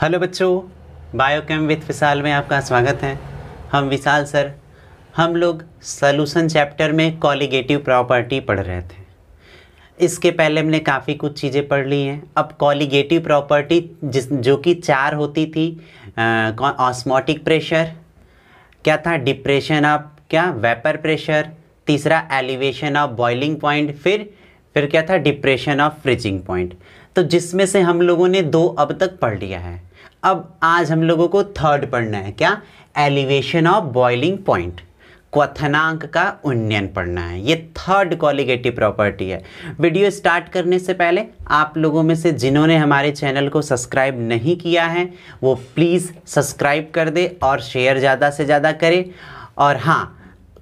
hello बच्चों biochem with विशाल में आपका स्वागत है हम विशाल सर हम लोग सॉल्यूशन चैप्टर में कॉलीगेटिव प्रॉपर्टी पढ़ रहे थे इसके पहले हमने काफ़ी कुछ चीज़ें पढ़ ली हैं अब कॉलीगेटिव प्रॉपर्टी जिस जो कि चार होती थी ऑस्मोटिक प्रेशर क्या था डिप्रेशन ऑफ क्या वेपर प्रेशर तीसरा एलिवेशन ऑफ बॉइलिंग पॉइंट फिर फिर क्या था डिप्रेशन ऑफ फ्रिजिंग पॉइंट तो जिसमें से हम लोगों ने दो अब तक पढ़ लिया है अब आज हम लोगों को थर्ड पढ़ना है क्या एलिवेशन ऑफ बॉइलिंग पॉइंट क्वथनांक का उन्नयन पढ़ना है ये थर्ड कॉलिगेटिव प्रॉपर्टी है वीडियो स्टार्ट करने से पहले आप लोगों में से जिन्होंने हमारे चैनल को सब्सक्राइब नहीं किया है वो प्लीज़ सब्सक्राइब कर दे और शेयर ज़्यादा से ज़्यादा करें और हाँ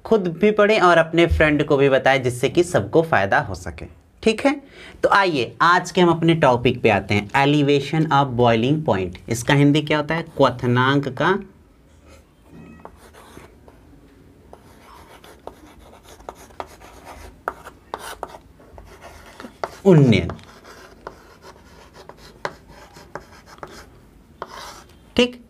खुद भी पढ़ें और अपने फ्रेंड को भी बताएं जिससे कि सबको फ़ायदा हो सके ठीक है तो आइए आज के हम अपने टॉपिक पे आते हैं एलिवेशन ऑफ बॉइलिंग पॉइंट इसका हिंदी क्या होता है क्वथनांक का उन्नयन ठीक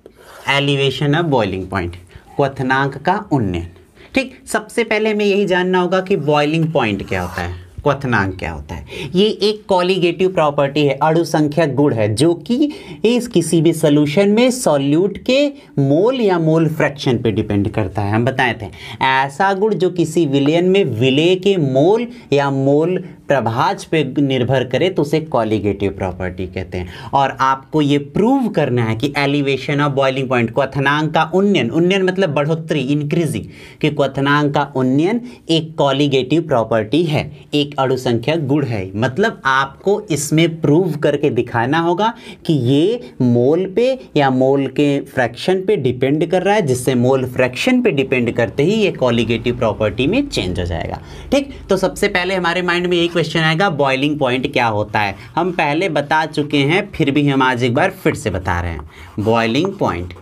एलिवेशन ऑफ बॉइलिंग पॉइंट क्वथनांक का उन्नयन ठीक सबसे पहले हमें यही जानना होगा कि बॉइलिंग पॉइंट क्या होता है क्वथनांक क्या होता है ये एक कॉलीगेटिव प्रॉपर्टी है अड़ुसंख्यक गुण है जो कि इस किसी भी सोल्यूशन में सॉल्यूट के मोल या मोल फ्रैक्शन पे डिपेंड करता है हम बताए थे ऐसा गुण जो किसी विलयन में विलय के मोल या मोल प्रभाज पे निर्भर करे तो उसे कॉलीगेटिव प्रॉपर्टी कहते हैं और आपको ये प्रूव करना है कि एलिवेशन ऑफ बॉइलिंग पॉइंट क्वनांग का उन्नयन उन्नयन मतलब बढ़ोतरी इंक्रीजिंग कि क्वनांग का उन्नयन एक कॉलीगेटिव प्रॉपर्टी है एक अड़ुसंख्यक गुण है मतलब आपको इसमें प्रूव करके दिखाना होगा कि ये मोल पे या मोल के फ्रैक्शन पे डिपेंड कर रहा है जिससे मोल फ्रैक्शन पे डिपेंड करते ही ये कॉलीगेटिव प्रॉपर्टी में चेंज हो जाएगा ठीक तो सबसे पहले हमारे माइंड में एक क्वेश्चन आएगा बॉइलिंग पॉइंट क्या होता है हम पहले बता चुके हैं फिर भी हम आज एक बार फिर से बता रहे हैं बॉइलिंग पॉइंट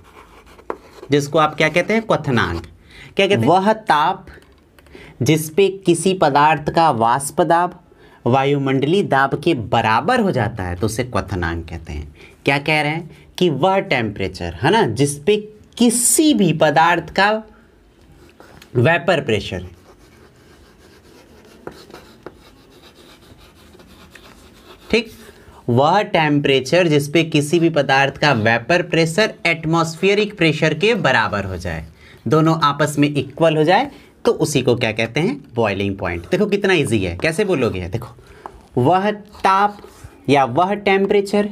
जिसको आप क्या कहते हैं क्वथनांक क्या कहते हैं वह ताप जिसपे किसी पदार्थ का वाष्प दाब वायुमंडली दाब के बराबर हो जाता है तो उसे क्वथनांक कहते हैं क्या कह रहे हैं कि वह टेम्परेचर है ना जिसपे किसी भी पदार्थ का वेपर प्रेशर वह टेम्परेचर जिस किसी भी पदार्थ का वेपर प्रेशर एटमोस्फियरिक प्रेशर के बराबर हो जाए दोनों आपस में इक्वल हो जाए तो उसी को क्या कहते हैं बॉइलिंग पॉइंट देखो कितना इजी है कैसे बोलोगे देखो वह ताप या वह टेम्परेचर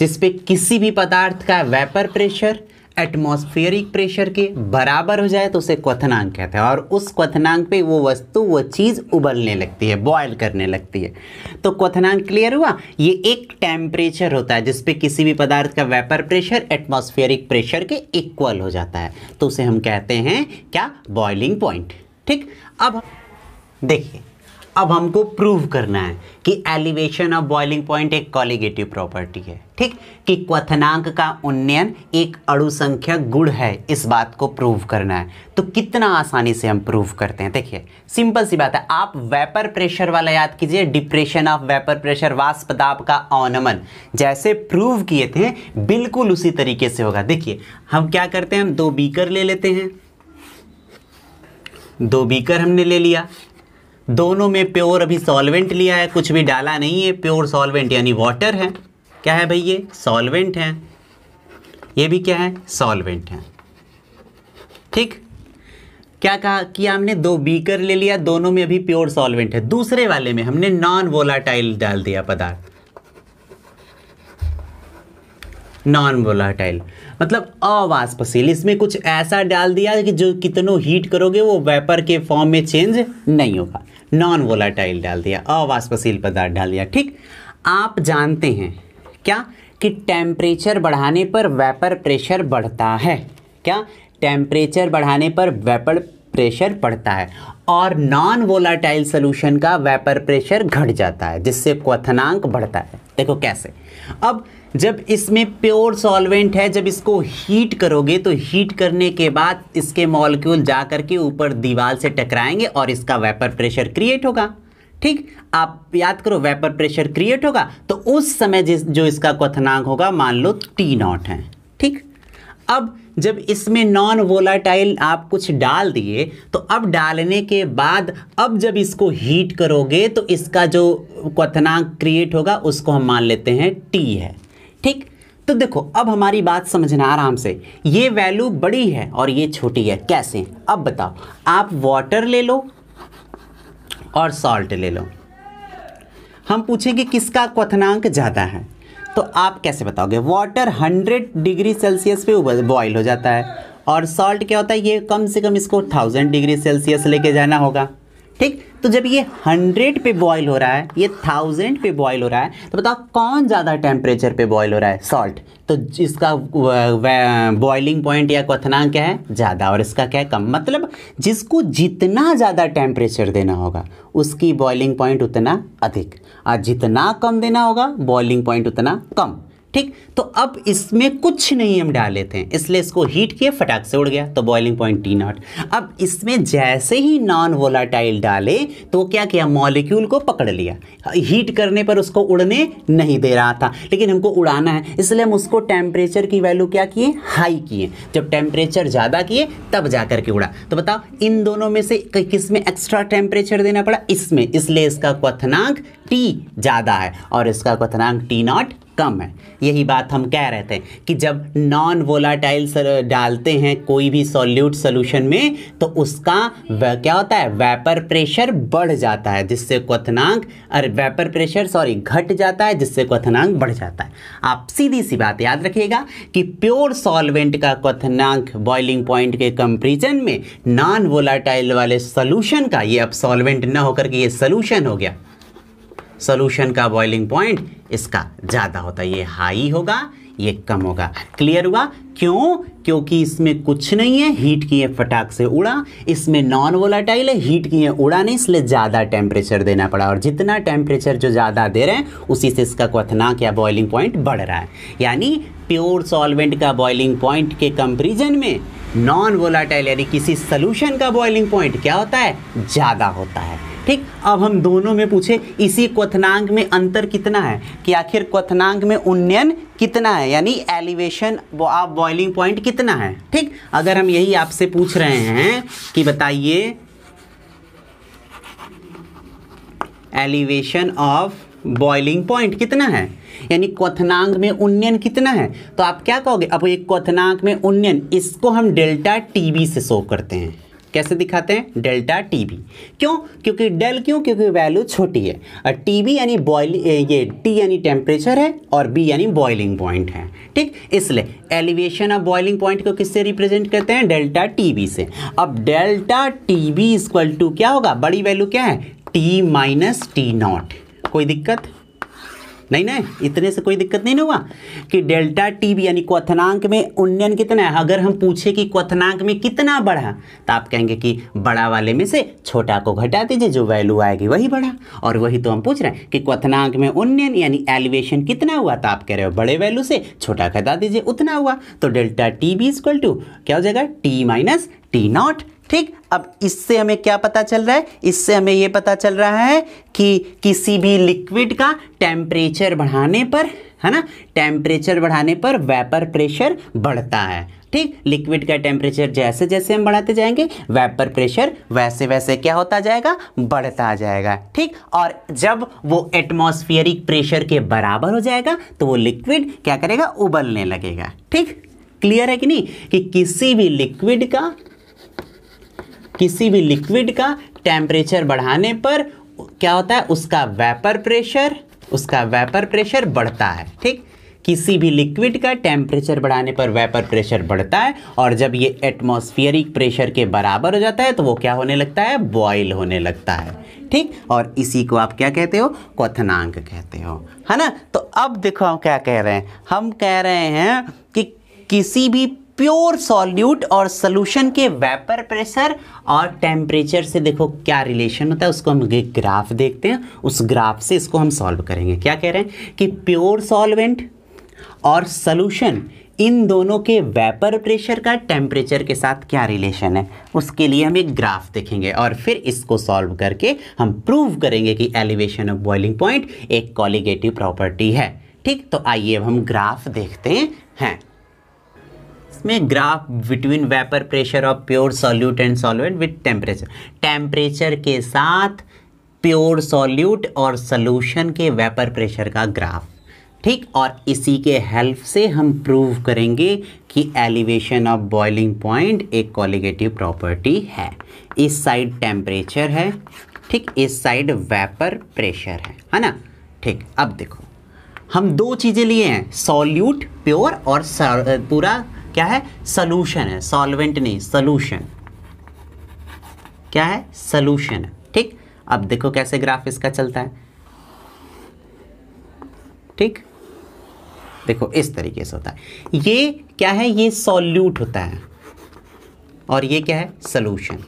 जिसपे किसी भी पदार्थ का वेपर प्रेशर एटमॉस्फेयरिक प्रेशर के बराबर हो जाए तो उसे क्वथनांक कहते हैं और उस क्वथनांक पे वो वस्तु वो चीज़ उबलने लगती है बॉयल करने लगती है तो क्वथनांक क्लियर हुआ ये एक टेम्परेचर होता है जिसपे किसी भी पदार्थ का वेपर प्रेशर एटमॉस्फेयरिक प्रेशर के इक्वल हो जाता है तो उसे हम कहते हैं क्या बॉइलिंग पॉइंट ठीक अब देखिए अब हमको प्रूव करना है कि एलिवेशन ऑफ बॉइलिंग पॉइंट एक कॉलिगेटिव प्रॉपर्टी है ठीक कि क्वथनांक का उन्नयन एक अणुसंख्यक गुण है इस बात को प्रूव करना है तो कितना आसानी से हम प्रूव करते हैं देखिए सिंपल सी बात है आप वेपर प्रेशर वाला याद कीजिए डिप्रेशन ऑफ वेपर प्रेशर वाष्प दाब का अवनमन जैसे प्रूव किए थे बिल्कुल उसी तरीके से होगा देखिए हम क्या करते हैं हम दो बीकर ले लेते हैं दो बीकर हमने ले लिया दोनों में प्योर अभी सॉल्वेंट लिया है कुछ भी डाला नहीं है प्योर सॉल्वेंट यानी वाटर है क्या है भाई ये सॉल्वेंट है ये भी क्या है सॉल्वेंट है ठीक क्या कहा कि हमने दो बीकर ले लिया दोनों में अभी प्योर सॉल्वेंट है दूसरे वाले में हमने नॉन वोलाटाइल डाल दिया पदार्थ नॉन वोलाटाइल मतलब अवाष्पशील इसमें कुछ ऐसा डाल दिया कि जो कितनों हीट करोगे वो वेपर के फॉर्म में चेंज नहीं होगा नॉन वोलाटाइल डाल दिया अवाष्पशील पदार्थ डाल दिया ठीक आप जानते हैं क्या कि टेम्परेचर बढ़ाने पर वेपर प्रेशर बढ़ता है क्या टेम्परेचर बढ़ाने पर वेपर प्रेशर बढ़ता है और नॉन वोलाटाइल सोल्यूशन का वेपर प्रेशर घट जाता है जिससे क्वथनांक बढ़ता है देखो कैसे अब जब इसमें प्योर सॉल्वेंट है जब इसको हीट करोगे तो हीट करने के बाद इसके मॉलिक्यूल जा करके ऊपर दीवार से टकराएंगे और इसका वेपर प्रेशर क्रिएट होगा ठीक आप याद करो वेपर प्रेशर क्रिएट होगा तो उस समय जिस जो इसका क्वथनांक होगा मान लो टी नॉट है ठीक अब जब इसमें नॉन वोलाटाइल आप कुछ डाल दिए तो अब डालने के बाद अब जब इसको हीट करोगे तो इसका जो क्वथनांक क्रिएट होगा उसको हम मान लेते हैं टी है ठीक तो देखो अब हमारी बात समझना आराम से ये वैल्यू बड़ी है और ये छोटी है कैसे अब बताओ आप वाटर ले लो और सॉल्ट ले लो हम पूछेंगे कि किसका क्वथनांक ज़्यादा है तो आप कैसे बताओगे वाटर 100 डिग्री सेल्सियस पे बॉयल हो जाता है और सॉल्ट क्या होता है ये कम से कम इसको 1000 डिग्री सेल्सियस लेके जाना होगा ठीक तो जब ये हंड्रेड पे बॉयल हो रहा है ये थाउजेंड पे बॉयल हो रहा है तो बताओ कौन ज़्यादा टेम्परेचर पे बॉयल हो रहा है सॉल्ट तो इसका बॉइलिंग पॉइंट या क्वथनांक क्या है ज़्यादा और इसका क्या है कम मतलब जिसको जितना ज़्यादा टेम्परेचर देना होगा उसकी बॉइलिंग पॉइंट उतना अधिक और जितना कम देना होगा बॉइलिंग पॉइंट उतना कम ठीक तो अब इसमें कुछ नहीं हम डाले थे इसलिए इसको हीट किए फटाक से उड़ गया तो बॉइलिंग पॉइंट टी नॉट अब इसमें जैसे ही नॉन वोलाटाइल डाले तो क्या किया मॉलिक्यूल को पकड़ लिया हीट करने पर उसको उड़ने नहीं दे रहा था लेकिन हमको उड़ाना है इसलिए हम उसको टेम्परेचर की वैल्यू क्या किए हाई किए जब टेम्परेचर ज़्यादा किए तब जा करके उड़ा तो बताओ इन दोनों में से किस में एक्स्ट्रा टेम्परेचर देना पड़ा इसमें इसलिए इसका क्वनाक टी ज़्यादा है और इसका क्वथनांक टी नॉट कम है यही बात हम कह रहे थे कि जब नॉन वोलाटाइल डालते हैं कोई भी सॉल्यूट सॉल्यूशन में तो उसका क्या होता है वेपर प्रेशर बढ़ जाता है जिससे क्वथनांक अरे वेपर प्रेशर सॉरी घट जाता है जिससे क्वथनांक बढ़ जाता है आप सीधी सी बात याद रखिएगा कि प्योर सॉल्वेंट का क्वथनांक बॉइलिंग पॉइंट के कंपेरिजन में नॉन वोलाटाइल वाले सोल्यूशन का ये अब सॉल्वेंट ना होकर के ये सोल्यूशन हो गया सोल्यूशन का बॉइलिंग पॉइंट इसका ज़्यादा होता है ये हाई होगा ये कम होगा क्लियर हुआ क्यों क्योंकि इसमें कुछ नहीं है हीट किए फटाक से उड़ा इसमें नॉन वोलाटाइल है हीट किए उड़ा नहीं इसलिए ज़्यादा टेम्परेचर देना पड़ा और जितना टेम्परेचर जो ज़्यादा दे रहे हैं उसी से इसका क्वथनाक या बॉइलिंग पॉइंट बढ़ रहा है यानी प्योर सॉल्वेंट का बॉइलिंग पॉइंट के कंपेरिजन में नॉन वोलाटाइल यानी किसी सोल्यूशन का बॉइलिंग पॉइंट क्या होता है ज़्यादा होता है ठीक अब हम दोनों में पूछे इसी क्वथनांक में अंतर कितना है कि आखिर क्वथनांक में उन्नयन कितना है यानी एलिवेशन ऑफ बॉइलिंग पॉइंट कितना है ठीक अगर हम यही आपसे पूछ रहे हैं कि बताइए एलिवेशन ऑफ बॉइलिंग पॉइंट कितना है यानी क्वथनांक में उन्नयन कितना है तो आप क्या कहोगे अब ये क्वथनांक में उन्नयन इसको हम डेल्टा टीबी से शो करते हैं कैसे दिखाते हैं डेल्टा टी बी क्यों क्योंकि डेल क्यों क्योंकि वैल्यू छोटी है और टी बी यानी बॉइल ये टी यानी टेम्परेचर है और बी यानी बॉइलिंग पॉइंट है ठीक इसलिए एलिवेशन ऑफ बॉइलिंग पॉइंट को किससे रिप्रेजेंट करते हैं डेल्टा टी बी से अब delta T B equal to क्या होगा बड़ी वैल्यू क्या है टी माइनस टी नॉट कोई दिक्कत नहीं नहीं इतने से कोई दिक्कत नहीं हुआ कि डेल्टा टी भी यानी क्वथनांक में उन्नयन कितना है अगर हम पूछे कि क्वथनांक में कितना बढ़ा तो आप कहेंगे कि बड़ा वाले में से छोटा को घटा दीजिए जो वैल्यू आएगी वही बढ़ा और वही तो हम पूछ रहे हैं कि क्वथनांक में उन्नयन यानी एलिवेशन कितना हुआ तो आप कह रहे हो बड़े वैल्यू से छोटा घटा दीजिए उतना हुआ तो delta T B equal to क्या हो जाएगा टी माइनस टी नॉट ठीक अब इससे हमें क्या पता चल रहा है इससे हमें यह पता चल रहा है कि किसी भी लिक्विड का टेम्परेचर बढ़ाने पर है ना टेम्परेचर बढ़ाने पर वेपर प्रेशर बढ़ता है ठीक लिक्विड का टेम्परेचर जैसे जैसे हम बढ़ाते जाएंगे वेपर प्रेशर वैसे वैसे क्या होता जाएगा बढ़ता जाएगा ठीक और जब वो एटमोस्फियरिक प्रेशर के बराबर हो जाएगा तो वो लिक्विड क्या करेगा उबलने लगेगा ठीक क्लियर है कि नहीं कि किसी भी लिक्विड का किसी भी लिक्विड का टेम्परेचर बढ़ाने पर क्या होता है उसका वेपर प्रेशर उसका वेपर प्रेशर बढ़ता है ठीक किसी भी लिक्विड का टेम्परेचर बढ़ाने पर वेपर प्रेशर बढ़ता है और जब ये एटमॉस्फेरिक प्रेशर के बराबर हो जाता है तो वो क्या होने लगता है बॉयल होने लगता है ठीक और इसी को आप क्या कहते हो क्वनांक कहते हो है ना तो अब देखो क्या कह रहे हैं हम कह रहे हैं कि किसी भी प्योर सॉल्यूट और सोल्यूशन के वेपर प्रेशर और टेम्परेचर से देखो क्या रिलेशन होता है उसको हम एक ग्राफ देखते हैं उस ग्राफ से इसको हम सॉल्व करेंगे क्या कह रहे हैं कि प्योर सॉल्वेंट और सोल्यूशन इन दोनों के वेपर प्रेशर का टेम्परेचर के साथ क्या रिलेशन है उसके लिए हम एक ग्राफ देखेंगे और फिर इसको सॉल्व करके हम प्रूव करेंगे कि एलिवेशन ऑफ बॉइलिंग पॉइंट एक कॉलिगेटिव प्रॉपर्टी है ठीक तो आइए अब हम ग्राफ देखते हैं में graph between vapour pressure of pure solute and solvent with temperature temperature के साथ प्योर सॉल्यूट और सॉल्यूशन के वेपर प्रेशर का ग्राफ ठीक और इसी के हेल्प से हम प्रूव करेंगे कि एलिवेशन ऑफ बॉइलिंग पॉइंट एक कॉलिगेटिव प्रॉपर्टी है इस साइड टेम्परेचर है ठीक इस साइड वेपर प्रेशर है है ना ठीक अब देखो हम दो चीज़ें लिए हैं सॉल्यूट प्योर और पूरा क्या है सोल्यूशन है सॉल्वेंट नहीं सोल्यूशन क्या है सोल्यूशन है ठीक अब देखो कैसे ग्राफ इसका चलता है ठीक देखो इस तरीके से होता है ये क्या है ये सॉल्यूट होता है और ये क्या है सोल्यूशन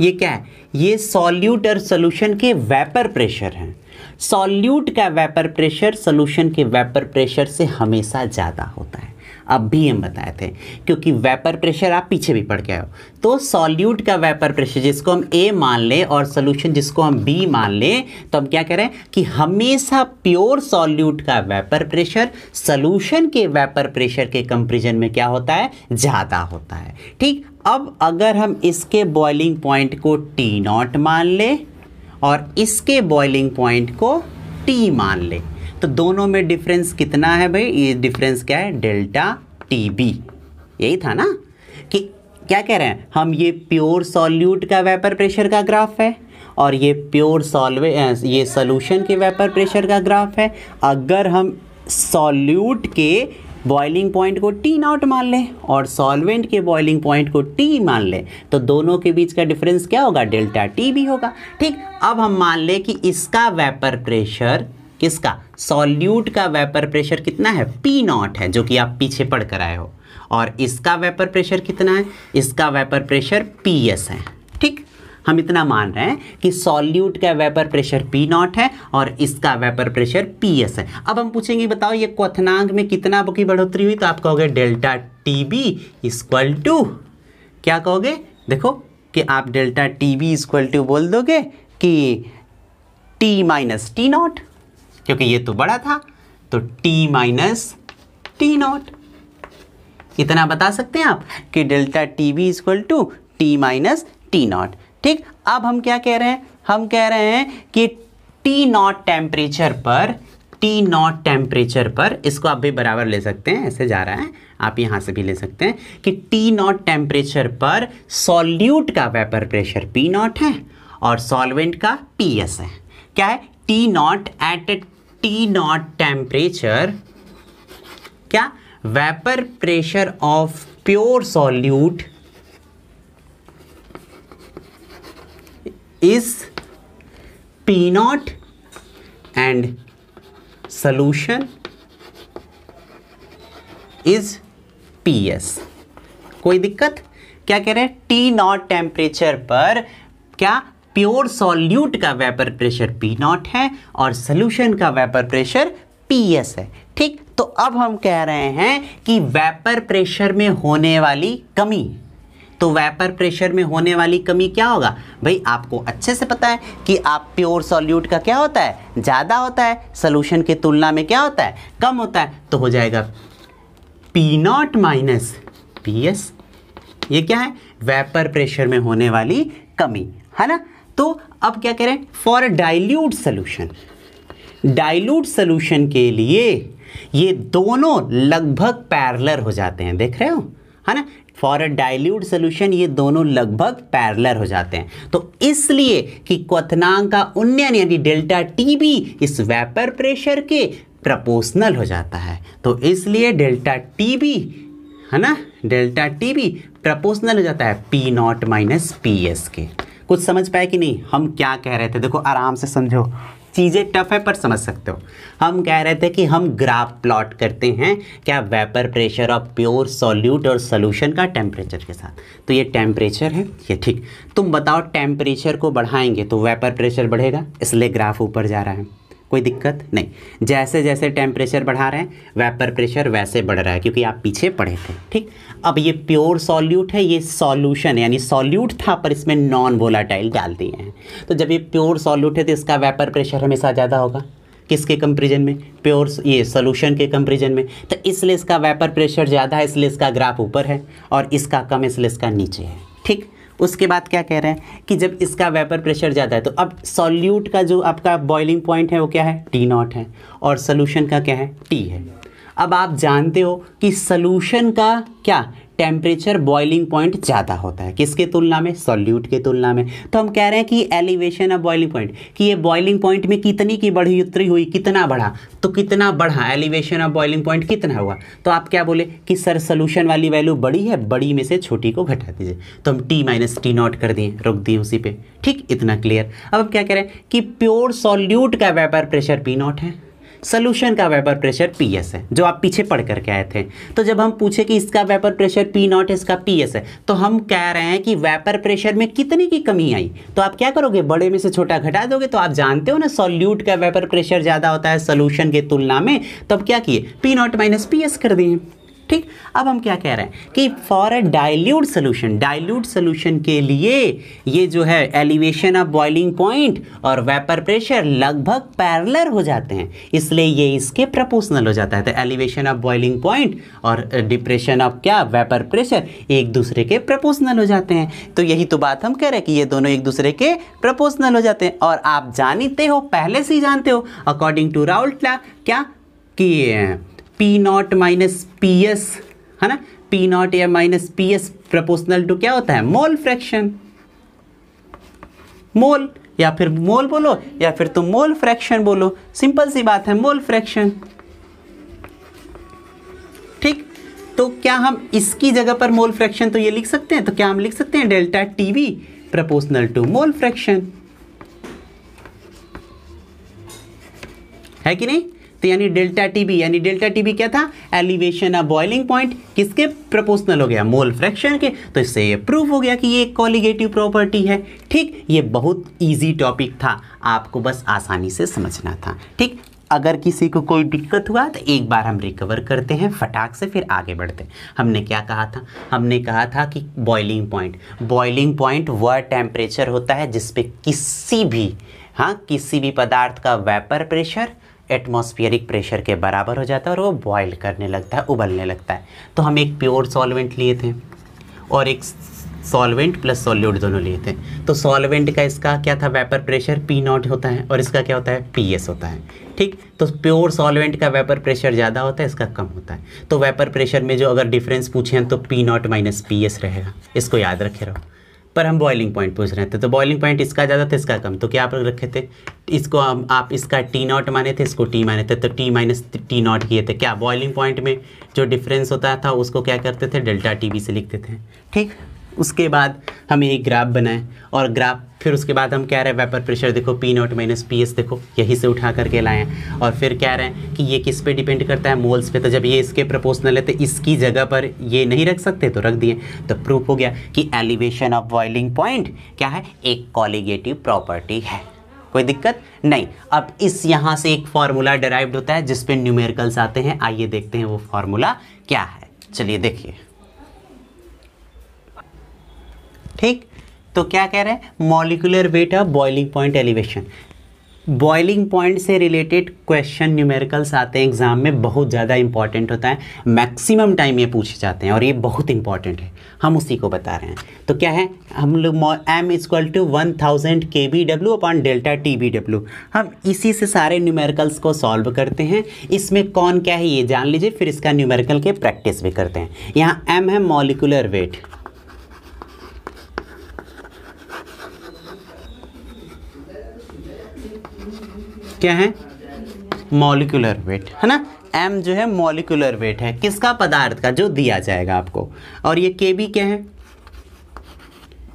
ये क्या है ये सॉल्यूट और सोल्यूशन के वेपर प्रेशर हैं सॉल्यूट का वेपर प्रेशर सॉल्यूशन के वेपर प्रेशर से हमेशा ज़्यादा होता है अब भी हम बताए थे क्योंकि वेपर प्रेशर आप पीछे भी पड़ गए हो तो सॉल्यूट का वेपर प्रेशर जिसको हम ए मान लें और सोल्यूशन जिसको हम बी मान लें तो हम क्या करें कि हमेशा प्योर सॉल्यूट का वेपर प्रेशर सॉल्यूशन के वेपर प्रेशर के कंपेरिजन में क्या होता है ज़्यादा होता है ठीक अब अगर हम इसके बॉइलिंग पॉइंट को टी नॉट मान लें और इसके बॉइलिंग पॉइंट को टी मान लें तो दोनों में डिफरेंस कितना है भाई ये डिफरेंस क्या है डेल्टा टी बी यही था ना कि क्या कह रहे हैं हम ये प्योर सॉल्यूट का वेपर प्रेशर का ग्राफ है और ये प्योर सॉल्वे ये सोल्यूशन के वेपर प्रेशर का ग्राफ है अगर हम सॉल्यूट के बॉइलिंग पॉइंट को टी नॉट मान लें और सॉल्वेंट के बॉइलिंग पॉइंट को टी मान लें तो दोनों के बीच का डिफरेंस क्या होगा डेल्टा टी भी होगा ठीक अब हम मान लें कि इसका वेपर प्रेशर किसका सॉल्यूट का वेपर प्रेशर कितना है पी नॉट है जो कि आप पीछे पढ़ कर आए हो और इसका वेपर प्रेशर कितना है इसका वेपर प्रेशर पी एस है ठीक हम इतना मान रहे हैं कि सॉल्यूट का वेपर प्रेशर पी नॉट है और इसका वेपर प्रेशर पी एस है अब हम पूछेंगे बताओ ये क्वथनांक में कितना की बढ़ोतरी हुई तो आप कहोगे delta T B equal to क्या कहोगे देखो कि आप delta T B equal to बोल दोगे कि टी माइनस टी नॉट क्योंकि ये तो बड़ा था तो टी माइनस टी नॉट इतना बता सकते हैं आप कि delta T B equal to T minus T naught ठीक अब हम क्या कह रहे हैं हम कह रहे हैं कि टी नॉट टेम्परेचर पर टी नॉट टेम्परेचर पर इसको आप भी बराबर ले सकते हैं ऐसे जा रहा है आप यहां से भी ले सकते हैं कि टी नॉट टेम्परेचर पर सॉल्यूट का वेपर प्रेशर पी नॉट है और सॉल्वेंट का पी एस है क्या है T naught at T naught temperature क्या vapour pressure of pure solute is p naught and solution is ps कोई दिक्कत क्या कह रहे हैं टी नॉट टेम्परेचर पर क्या प्योर सॉल्यूट का वेपर प्रेशर पी नॉट है और सोल्यूशन का वेपर प्रेशर पी एस है ठीक तो अब हम कह रहे हैं कि वेपर प्रेशर में होने वाली कमी तो वेपर प्रेशर में होने वाली कमी क्या होगा भाई आपको अच्छे से पता है कि आप प्योर सॉल्यूट का क्या होता है ज़्यादा होता है सोल्यूशन की तुलना में क्या होता है कम होता है तो हो जाएगा P naught minus P S ये क्या है वेपर प्रेशर में होने वाली कमी है ना तो अब क्या कह रहे हैं for dilute solution dilute solution के लिए ये दोनों लगभग पैरलर हो जाते हैं देख रहे हो है ना फॉर अ डाइल्यूट सोल्यूशन ये दोनों लगभग पैरलर हो जाते हैं तो इसलिए कि क्वनांग का उन्नयन यानी डेल्टा टी भी इस वेपर प्रेशर के प्रपोशनल हो जाता है तो इसलिए डेल्टा टी भी है ना डेल्टा टी भी प्रपोशनल हो जाता है P naught minus P S के कुछ समझ पाए कि नहीं हम क्या कह रहे थे देखो आराम से समझो चीज़ें टफ है पर समझ सकते हो हम कह रहे थे कि हम ग्राफ प्लॉट करते हैं क्या vapour pressure of pure solute और सॉल्यूशन का टेम्परेचर के साथ तो ये टेम्परेचर है ये ठीक तुम बताओ टेम्परेचर को बढ़ाएंगे तो वेपर प्रेशर बढ़ेगा इसलिए ग्राफ ऊपर जा रहा है कोई दिक्कत नहीं जैसे जैसे टेम्परेचर बढ़ा रहे हैं वेपर प्रेशर वैसे बढ़ रहा है क्योंकि आप पीछे पढ़े थे ठीक अब ये प्योर सॉल्यूट है ये सॉल्यूशन यानी सॉल्यूट था पर इसमें नॉन वोलाटाइल डाल दिए हैं तो जब ये प्योर सॉल्यूट है तो इसका वेपर प्रेशर हमेशा ज़्यादा होगा किसके कंपेरिजन में प्योर ये सोल्यूशन के कंपेरिजन में तो इसलिए इसका वेपर प्रेशर ज़्यादा है इसलिए इसका ग्राफ ऊपर है और इसका कम इसलिए इसका नीचे है ठीक उसके बाद क्या कह रहे हैं कि जब इसका वेपर प्रेशर ज़्यादा है तो अब सॉल्यूट का जो आपका बॉइलिंग पॉइंट है वो क्या है टी नॉट है और सोल्यूशन का क्या है टी है अब आप जानते हो कि सोल्यूशन का क्या टेम्परेचर बॉइलिंग पॉइंट ज़्यादा होता है किसके तुलना में सॉल्यूट के तुलना में तो हम कह रहे हैं कि एलिवेशन ऑफ बॉइलिंग पॉइंट कि ये बॉइलिंग पॉइंट में कितनी की बढ़ोतरी हुई कितना बढ़ा तो कितना बढ़ा एलिवेशन ऑफ बॉइलिंग पॉइंट कितना हुआ तो आप क्या बोले कि सर सोल्यूशन वाली वैल्यू बड़ी है बड़ी में से छोटी को घटा दीजिए तो हम टी माइनस टी नॉट कर दिए रोक दिए उसी पर ठीक इतना क्लियर अब हम क्या कह रहे हैं कि प्योर सॉल्यूट का वेपर प्रेशर पी नॉट है सोल्यूशन का वेपर प्रेशर पी एस है जो आप पीछे पढ़ करके आए थे तो जब हम पूछे कि इसका वेपर प्रेशर पी नॉट इसका पी एस है तो हम कह रहे हैं कि वेपर प्रेशर में कितने की कमी आई तो आप क्या करोगे बड़े में से छोटा घटा दोगे तो आप जानते हो ना सोल्यूट का वेपर प्रेशर ज़्यादा होता है सोल्यूशन की तुलना में तो अब क्या किए P naught minus P S कर दिए ठीक अब हम क्या कह रहे हैं कि for a dilute solution dilute solution के लिए ये जो है एलिवेशन ऑफ बॉइलिंग पॉइंट और वेपर प्रेशर लगभग पैरलर हो जाते हैं इसलिए ये इसके प्रपोर्शनल हो जाता है तो एलिवेशन ऑफ बॉइलिंग पॉइंट और डिप्रेशन ऑफ क्या वेपर प्रेशर एक दूसरे के प्रपोर्शनल हो जाते हैं तो यही तो बात हम कह रहे हैं कि ये दोनों एक दूसरे के प्रपोर्शनल हो जाते हैं और आप जानते हो पहले से ही जानते हो अकॉर्डिंग टू राउल क्या कि P naught minus P S है ना पी नॉट या minus P S proportional to क्या होता है मोल फ्रैक्शन मोल या फिर मोल बोलो या फिर तुम मोल फ्रैक्शन बोलो सिंपल सी बात है मोल फ्रैक्शन ठीक तो क्या हम इसकी जगह पर मोल फ्रैक्शन तो ये लिख सकते हैं तो क्या हम लिख सकते हैं delta T V to mole fraction है कि नहीं तो यानी डेल्टा टीबी यानी डेल्टा टीबी क्या था एलिवेशन ऑफ बॉइलिंग पॉइंट किसके प्रपोजनल हो गया मोल फ्रैक्शन के तो इससे ये प्रूफ हो गया कि ये कॉलिगेटिव प्रॉपर्टी है ठीक ये बहुत ईजी टॉपिक था आपको बस आसानी से समझना था ठीक अगर किसी को कोई दिक्कत हुआ तो एक बार हम रिकवर करते हैं फटाक से फिर आगे बढ़ते हैं हमने क्या कहा था हमने कहा था कि बॉइलिंग पॉइंट बॉइलिंग पॉइंट वह टेम्परेचर होता है जिसपे किसी भी हाँ किसी भी पदार्थ का वेपर प्रेशर एटमॉस्फेरिक प्रेशर के बराबर हो जाता है और वो बॉयल करने लगता है उबलने लगता है तो हम एक प्योर सॉल्वेंट लिए थे और एक सॉल्वेंट प्लस सॉल्यूट दोनों लिए थे तो सॉल्वेंट का इसका क्या था वेपर प्रेशर पी नॉट होता है और इसका क्या होता है पी एस होता है ठीक तो प्योर सॉल्वेंट का वेपर प्रेशर ज़्यादा होता है इसका कम होता है तो वेपर प्रेशर में जो अगर डिफरेंस पूछें तो P naught minus P S रहेगा इसको याद रखे रहो पर हम बॉइलिंग पॉइंट पूछ रहे थे तो बॉइलिंग तो पॉइंट इसका ज़्यादा था इसका कम तो क्या आप रखे थे इसको हम आप इसका टी नॉट माने थे इसको टी माने थे तो टी माइनस टी नॉट किए थे क्या बॉइलिंग पॉइंट में जो डिफरेंस होता था उसको क्या करते थे डेल्टा टी बी से लिखते थे ठीक उसके बाद हमें एक ग्राफ बनाए और ग्राफ फिर उसके बाद हम कह रहे हैं वेपर प्रेशर देखो P naught minus P S देखो यहीं से उठा करके लाए हैं और फिर कह रहे हैं कि ये किस पे डिपेंड करता है मोल्स पे तो जब ये इसके प्रपोजनल है तो इसकी जगह पर ये नहीं रख सकते तो रख दिए तो प्रूफ हो गया कि एलिवेशन ऑफ बॉइलिंग पॉइंट क्या है एक कॉलीगेटिव प्रॉपर्टी है कोई दिक्कत नहीं अब इस यहाँ से एक फार्मूला डराइव्ड होता है जिसपे न्यूमेरिकल्स आते हैं आइए देखते हैं वो फार्मूला क्या है चलिए देखिए ठीक तो क्या कह रहे हैं molecular weight of boiling point elevation boiling point से रिलेटेड क्वेश्चन न्यूमेरिकल्स आते हैं एग्जाम में बहुत ज़्यादा इंपॉर्टेंट होता है मैक्सिमम टाइम ये पूछे जाते हैं और ये बहुत इंपॉर्टेंट है हम उसी को बता रहे हैं तो क्या है हम लोग M is equal to one thousand K B W upon delta T B W हम इसी से सारे न्यूमेरिकल्स को सॉल्व करते हैं इसमें कौन क्या है ये जान लीजिए फिर इसका न्यूमेरिकल के प्रैक्टिस भी करते हैं यहाँ एम है मॉलिकुलर वेट क्या है मॉलिकुलर वेट है ना एम जो है मॉलिकुलर वेट है किसका पदार्थ का जो दिया जाएगा आपको और ये के बी क्या है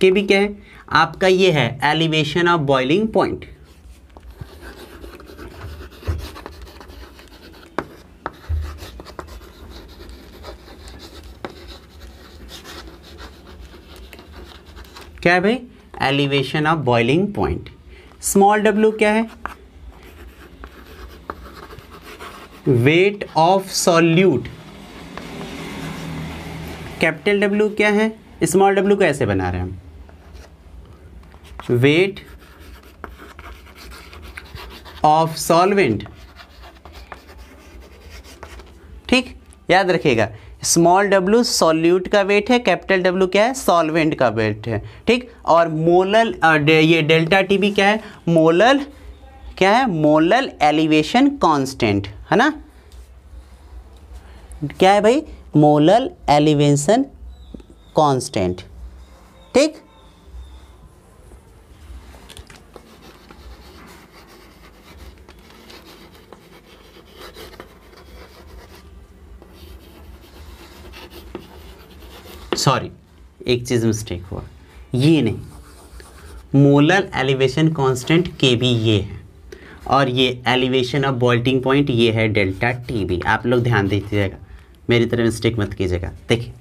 के बी क्या है आपका ये है एलिवेशन ऑफ बॉइलिंग पॉइंट क्या है भाई elevation of boiling point small W क्या है weight of solute capital W क्या है स्मॉल डब्ल्यू को ऐसे बना रहे हैं हम वेट ऑफ सॉल्वेंट ठीक याद रखिएगा स्मॉल डब्ल्यू सॉल्यूट का वेट है कैपिटल डब्ल्यू क्या है सॉल्वेंट का वेट है ठीक और मोलल ये डेल्टा टी भी क्या है मोलल क्या है मोलल एलिवेशन कांस्टेंट है ना क्या है भाई मोलल एलिवेशन कांस्टेंट ठीक सॉरी एक चीज़ मिस्टेक हुआ ये नहीं मोलर एलिवेशन कांस्टेंट के भी ये है और ये एलिवेशन ऑफ बॉल्टिंग पॉइंट ये है डेल्टा टी बी आप लोग ध्यान दीजिएगा मेरी तरह मिस्टेक मत कीजिएगा देखिए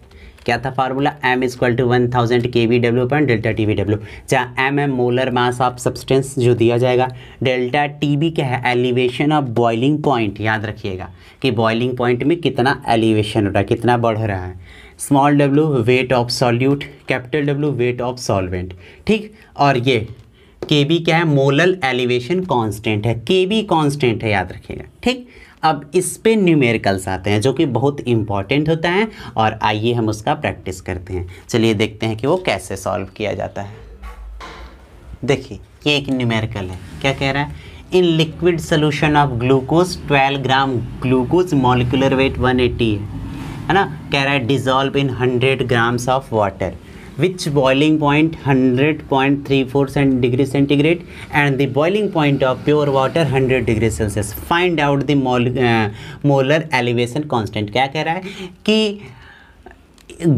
क्या था formula M is equal to one thousand K V W point delta T V W जहाँ M M molar mass of substance जो दिया जाएगा डेल्टा टी बी क्या है एलिवेशन ऑफ बॉइलिंग पॉइंट याद रखिएगा कि बॉइलिंग पॉइंट में कितना एलिवेशन हो रहा है कितना बढ़ रहा है small W weight of solute capital W weight of solvent ठीक और ये के बी क्या है मोलल एलिवेशन कांस्टेंट है के बी कॉन्स्टेंट है याद रखिएगा ठीक अब इस पे न्यूमेरिकल्स आते हैं जो कि बहुत इंपॉर्टेंट होता है और आइए हम उसका प्रैक्टिस करते हैं चलिए देखते हैं कि वो कैसे सॉल्व किया जाता है देखिए ये एक न्यूमेरिकल है क्या कह रहा है in liquid solution of glucose 12 gram glucose molecular weight 180 है है ना कह रहा है dissolve in 100 grams of water which boiling point 100.34 degree centigrade and the boiling point of pure water 100 degree celsius find out the mol, uh, molar elevation constant क्या कह रहा है कि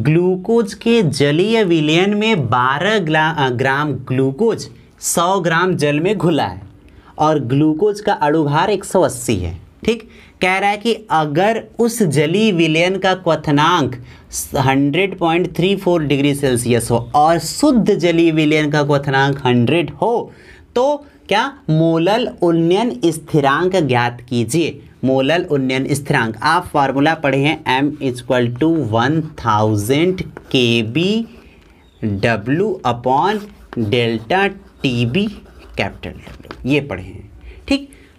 ग्लूकोज के जलीय विलयन में 12 ग्राम ग्लूकोज 100 ग्राम जल में घुला है और ग्लूकोज का अणुभार 180 है ठीक कह रहा है कि अगर उस जली विलयन का क्वथनांक 100.34 डिग्री सेल्सियस हो और शुद्ध जली विलयन का क्वथनांक 100 हो तो क्या मोलल उन्नयन स्थिरांक ज्ञात कीजिए मोलल उन्नयन स्थिरांक आप फार्मूला पढ़े हैं M is equal to one thousand K B W upon delta T B capital W ये पढ़े हैं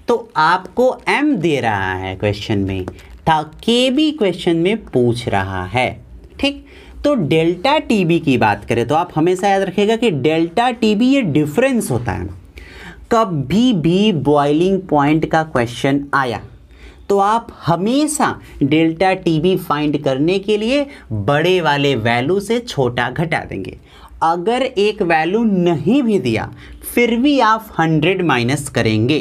तो आपको m दे रहा है क्वेश्चन में था के बी क्वेश्चन में पूछ रहा है ठीक तो डेल्टा टी बी की बात करें तो आप हमेशा याद रखिएगा कि डेल्टा टी बी ये डिफरेंस होता है कभी भी बॉइलिंग पॉइंट का क्वेश्चन आया तो आप हमेशा डेल्टा टी बी फाइंड करने के लिए बड़े वाले वैल्यू से छोटा घटा देंगे अगर एक वैल्यू नहीं भी दिया फिर भी आप 100 माइनस करेंगे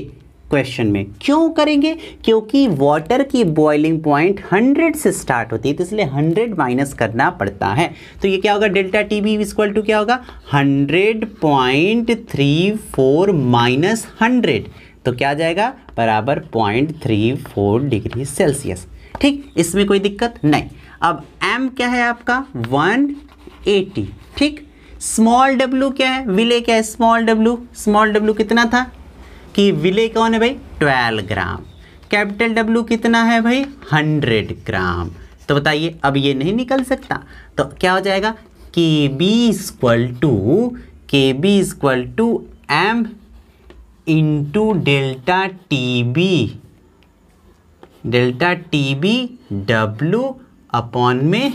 क्वेश्चन में क्यों करेंगे क्योंकि वाटर की बॉइलिंग पॉइंट 100 से स्टार्ट होती है तो इसलिए 100 माइनस करना पड़ता है तो ये क्या होगा delta T B equal to क्या होगा 100.34 माइनस हंड्रेड तो क्या आ जाएगा बराबर 0.34 डिग्री सेल्सियस ठीक इसमें कोई दिक्कत नहीं अब एम क्या है आपका 180 ठीक स्मॉल डब्लू क्या है विले क्या है स्मॉल डब्ल्यू स्मॉल डब्ल्यू कितना था कि विले कौन है भाई ट्वेल्व ग्राम कैपिटल डब्ल्यू कितना है भाई हंड्रेड ग्राम तो बताइए अब ये नहीं निकल सकता तो क्या हो जाएगा K B equal to K B equal to M into delta T B delta T B W upon में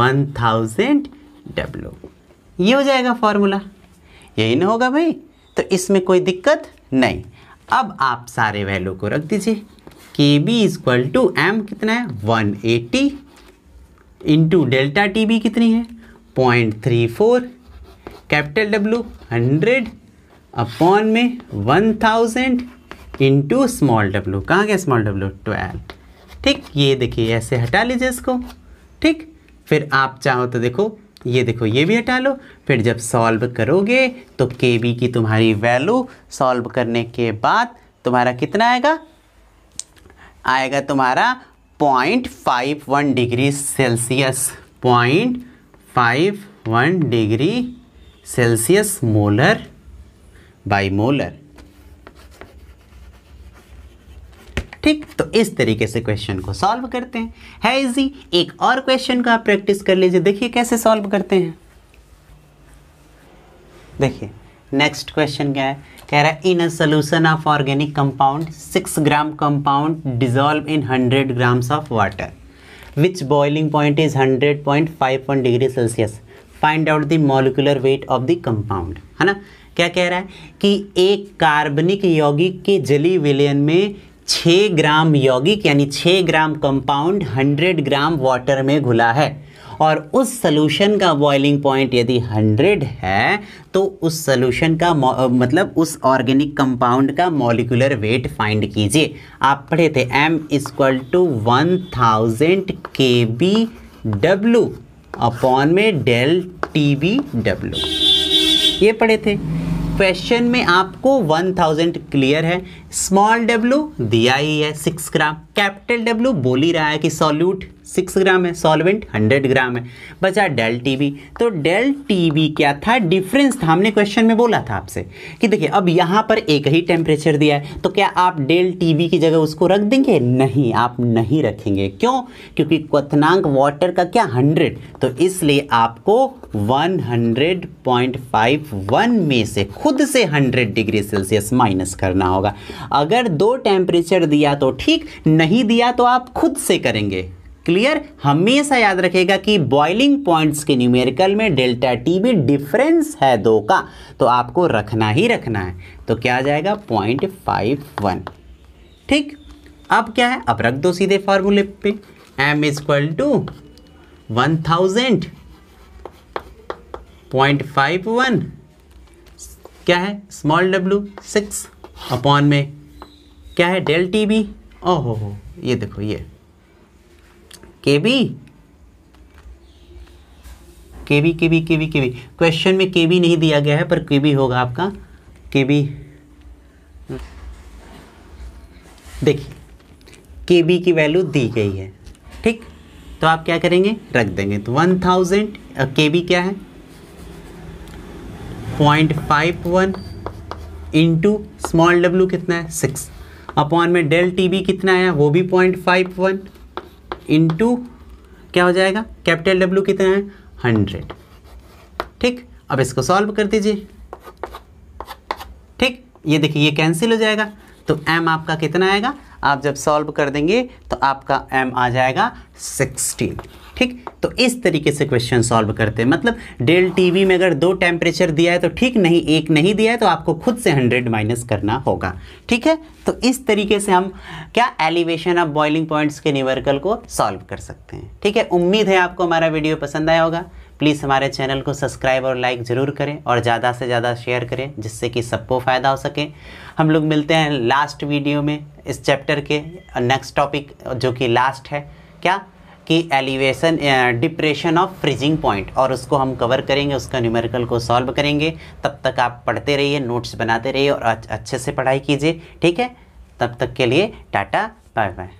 वन थाउजेंड डब्लू ये हो जाएगा फॉर्मूला यही ना होगा भाई तो इसमें कोई दिक्कत नहीं अब आप सारे वैल्यू को रख दीजिए के बी इक्वल टू एम कितना है 180 eighty into delta T B कितनी है point three four capital W hundred upon में one thousand into small W कहाँ गया स्मॉल डब्ल्यू ट्वेल्व ठीक ये देखिए ऐसे हटा लीजिए इसको ठीक फिर आप चाहो तो देखो ये देखो ये भी हटा लो फिर जब सॉल्व करोगे तो के बी की तुम्हारी वैल्यू सॉल्व करने के बाद तुम्हारा कितना आएगा आएगा तुम्हारा point five one degree Celsius point five one degree Celsius molar by molar ठीक तो इस तरीके से क्वेश्चन को सॉल्व करते हैं है इजी एक और क्वेश्चन का आप प्रैक्टिस कर लीजिए देखिए कैसे सॉल्व करते हैं देखिए नेक्स्ट क्वेश्चन क्या है कह रहा है in a solution of organic compound six gram compound dissolve in hundred grams of water which boiling point is hundred point five one degree Celsius find out the molecular weight of the compound है ना क्या कह रहा है कि एक कार्बनिक यौगिक के जली विलयन में छः ग्राम यौगिक यानी छः gram compound hundred gram water में घुला है और उस सलूशन का बॉइलिंग पॉइंट यदि 100 है तो उस सलूशन का मतलब उस ऑर्गेनिक कंपाउंड का मॉलिकुलर वेट फाइंड कीजिए आप पढ़े थे M is equal to one thousand K B W upon में डेल टी बी डब्लू ये पढ़े थे क्वेश्चन में आपको 1000 क्लियर है स्मॉल डब्ल्यू दिया ही है सिक्स ग्राम कैपिटल डब्ल्यू बोल ही रहा है कि सॉल्यूट सिक्स ग्राम है सॉल्वेंट हंड्रेड ग्राम है बचा डेल टी तो डेल टी क्या था डिफरेंस था हमने क्वेश्चन में बोला था आपसे कि देखिए अब यहाँ पर एक ही टेम्परेचर दिया है तो क्या आप डेल टी की जगह उसको रख देंगे नहीं आप नहीं रखेंगे क्यों क्योंकि क्वथनांक वाटर का क्या हंड्रेड तो इसलिए आपको one hundred point five one में से खुद से हंड्रेड डिग्री सेल्सियस माइनस करना होगा अगर दो टेम्परेचर दिया तो ठीक नहीं नहीं दिया तो आप खुद से करेंगे क्लियर हमेशा याद रखेगा कि बॉइलिंग पॉइंट्स के न्यूमेरिकल में डेल्टा टी में डिफरेंस है दो का तो आपको रखना ही रखना है तो क्या आ जाएगा पॉइंट फाइव वन ठीक अब क्या है अब रख दो सीधे फॉर्मूले पे M is equal to one thousand point five one क्या है स्मॉल डब्लू सिक्स अपॉन में क्या है डेल टी बी ओहो हो ये देखो ये के बी के बी के बी के बी के बी क्वेश्चन में के बी नहीं दिया गया है पर के बी होगा आपका के बी देखिए के बी की वैल्यू दी गई है ठीक तो आप क्या करेंगे रख देंगे तो वन थाउजेंड के बी क्या है point five one into small W कितना है सिक्स अपॉन में डेल टी बी कितना आया वो भी पॉइंट फाइव वन टू क्या हो जाएगा कैपिटल डब्ल्यू कितना है हंड्रेड ठीक अब इसको सॉल्व कर दीजिए ठीक ये देखिए ये कैंसिल हो जाएगा तो एम आपका कितना आएगा आप जब सॉल्व कर देंगे तो आपका एम आ जाएगा सिक्सटीन ठीक तो इस तरीके से क्वेश्चन सॉल्व करते हैं मतलब डेल टीवी में अगर दो टेम्परेचर दिया है तो ठीक नहीं एक नहीं दिया है तो आपको खुद से हंड्रेड माइनस करना होगा ठीक है तो इस तरीके से हम क्या एलिवेशन ऑफ बॉइलिंग पॉइंट्स के निवर्कल को सॉल्व कर सकते हैं ठीक है उम्मीद है आपको हमारा वीडियो पसंद आया होगा प्लीज़ हमारे चैनल को सब्सक्राइब और लाइक ज़रूर करें और ज़्यादा से ज़्यादा शेयर करें जिससे कि सबको फ़ायदा हो सके हम लोग मिलते हैं लास्ट वीडियो में इस चैप्टर के नेक्स्ट टॉपिक जो कि लास्ट है क्या कि elevation depression of freezing point और उसको हम कवर करेंगे उसका न्यूमेरिकल को सॉल्व करेंगे तब तक आप पढ़ते रहिए नोट्स बनाते रहिए और अच्छे से पढ़ाई कीजिए ठीक है तब तक के लिए टाटा बाय बाय